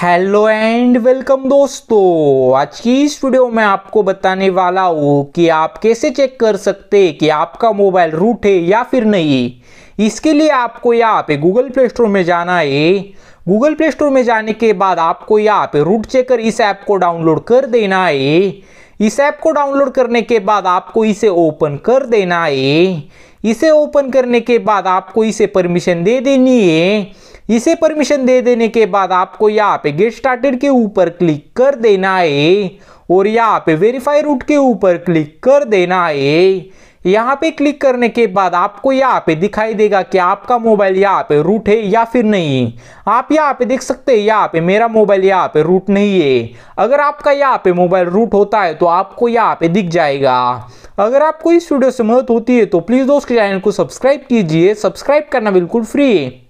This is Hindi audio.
हेलो एंड वेलकम दोस्तों आज की इस वीडियो में आपको बताने वाला हूँ कि आप कैसे चेक कर सकते हैं कि आपका मोबाइल रूट है या फिर नहीं इसके लिए आपको यहाँ पे गूगल प्ले स्टोर में जाना है गूगल प्ले स्टोर में जाने के बाद आपको यहाँ पे रूट चेकर इस ऐप को डाउनलोड कर देना है इस ऐप को डाउनलोड करने के बाद आपको इसे ओपन कर देना है इसे ओपन करने के बाद आपको इसे परमिशन दे देनी है इसे परमिशन दे देने के बाद आपको यहाँ पे गेट स्टार्टेड के ऊपर क्लिक कर देना है और यहाँ पे वेरीफाई रूट के ऊपर क्लिक कर देना है यहाँ पे क्लिक करने के बाद आपको यहाँ पे दिखाई देगा कि आपका मोबाइल यहाँ पे रूट है या फिर नहीं आप यहाँ पे देख सकते हैं यहाँ पे मेरा मोबाइल यहाँ पे रूट नहीं है अगर आपका यहाँ पे मोबाइल रूट होता है तो आपको यहाँ पे दिख जाएगा अगर आपको इस वीडियो से मदद होती है तो प्लीज़ दोस्त चैनल को सब्सक्राइब कीजिए सब्सक्राइब करना बिल्कुल फ्री है